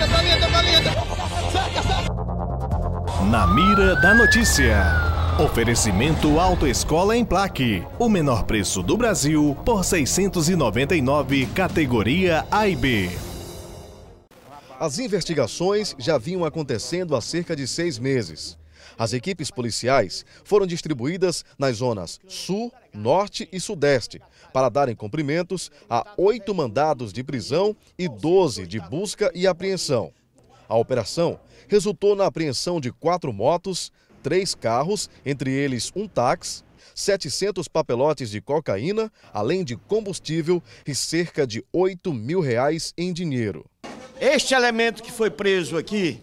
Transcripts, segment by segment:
Saca, Saca, saca! Na mira da notícia. Oferecimento Autoescola em Plaque. O menor preço do Brasil por 699, categoria A e B. As investigações já vinham acontecendo há cerca de seis meses. As equipes policiais foram distribuídas nas zonas Sul, Norte e Sudeste para darem cumprimentos a oito mandados de prisão e 12 de busca e apreensão. A operação resultou na apreensão de quatro motos, três carros, entre eles um táxi, 700 papelotes de cocaína, além de combustível e cerca de 8 mil reais em dinheiro. Este elemento que foi preso aqui,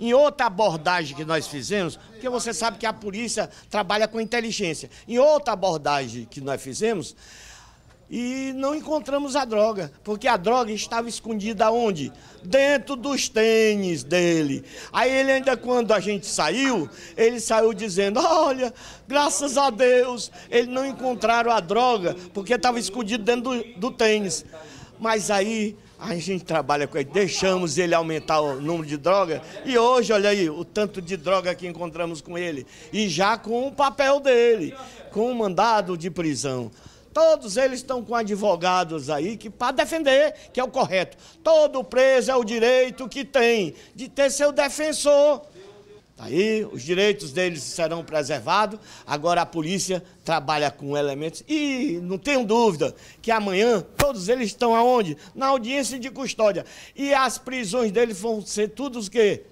em outra abordagem que nós fizemos, porque você sabe que a polícia trabalha com inteligência, em outra abordagem que nós fizemos, e não encontramos a droga, porque a droga estava escondida onde? Dentro dos tênis dele. Aí ele ainda quando a gente saiu, ele saiu dizendo: "Olha, graças a Deus, eles não encontraram a droga, porque estava escondido dentro do, do tênis". Mas aí a gente trabalha com ele, deixamos ele aumentar o número de droga. E hoje, olha aí, o tanto de droga que encontramos com ele. E já com o papel dele, com o mandado de prisão. Todos eles estão com advogados aí que para defender, que é o correto. Todo preso é o direito que tem de ter seu defensor. Tá aí, os direitos deles serão preservados. Agora a polícia trabalha com elementos. E não tenho dúvida que amanhã todos eles estão aonde? Na audiência de custódia. E as prisões deles vão ser tudo o quê?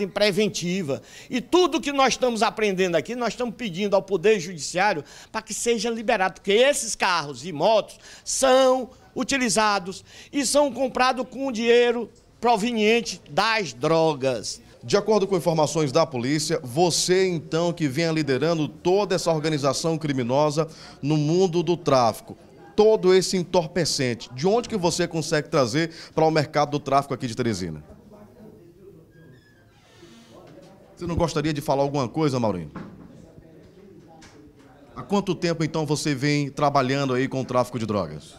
em preventiva. E tudo que nós estamos aprendendo aqui, nós estamos pedindo ao Poder Judiciário para que seja liberado, porque esses carros e motos são utilizados e são comprados com dinheiro proveniente das drogas. De acordo com informações da polícia, você então que vem liderando toda essa organização criminosa no mundo do tráfico, todo esse entorpecente, de onde que você consegue trazer para o mercado do tráfico aqui de Teresina? Você não gostaria de falar alguma coisa, Maurinho? Há quanto tempo então você vem trabalhando aí com o tráfico de drogas?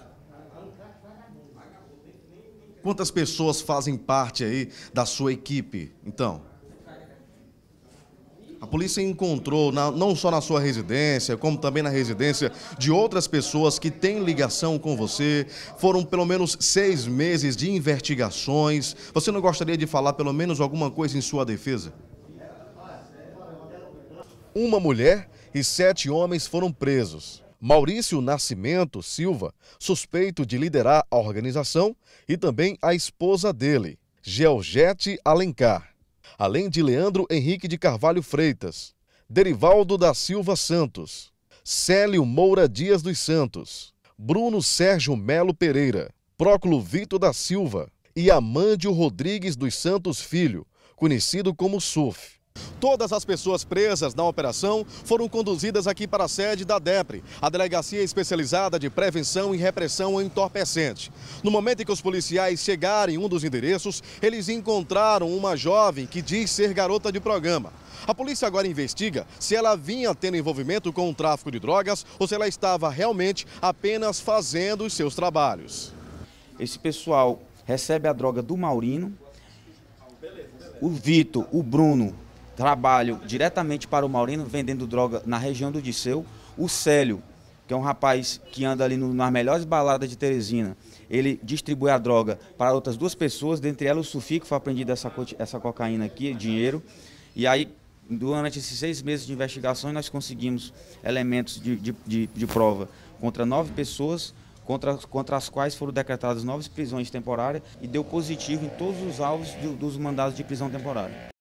Quantas pessoas fazem parte aí da sua equipe? Então, a polícia encontrou na, não só na sua residência, como também na residência de outras pessoas que têm ligação com você. Foram pelo menos seis meses de investigações. Você não gostaria de falar pelo menos alguma coisa em sua defesa? Uma mulher e sete homens foram presos. Maurício Nascimento Silva, suspeito de liderar a organização, e também a esposa dele, Georgette Alencar, além de Leandro Henrique de Carvalho Freitas, Derivaldo da Silva Santos, Célio Moura Dias dos Santos, Bruno Sérgio Melo Pereira, Próculo Vitor da Silva e Amândio Rodrigues dos Santos Filho, conhecido como SUF. Todas as pessoas presas na operação foram conduzidas aqui para a sede da DEPRE, a Delegacia Especializada de Prevenção e Repressão ao Entorpecente. No momento em que os policiais chegarem em um dos endereços, eles encontraram uma jovem que diz ser garota de programa. A polícia agora investiga se ela vinha tendo envolvimento com o tráfico de drogas ou se ela estava realmente apenas fazendo os seus trabalhos. Esse pessoal recebe a droga do Maurino, o Vitor, o Bruno trabalho diretamente para o Maurino, vendendo droga na região do Disseu. O Célio, que é um rapaz que anda ali no, nas melhores baladas de Teresina, ele distribui a droga para outras duas pessoas, dentre elas o Sufi, que foi apreendido essa, essa cocaína aqui, dinheiro. E aí, durante esses seis meses de investigação nós conseguimos elementos de, de, de, de prova contra nove pessoas, contra, contra as quais foram decretadas novas prisões temporárias e deu positivo em todos os alvos do, dos mandados de prisão temporária.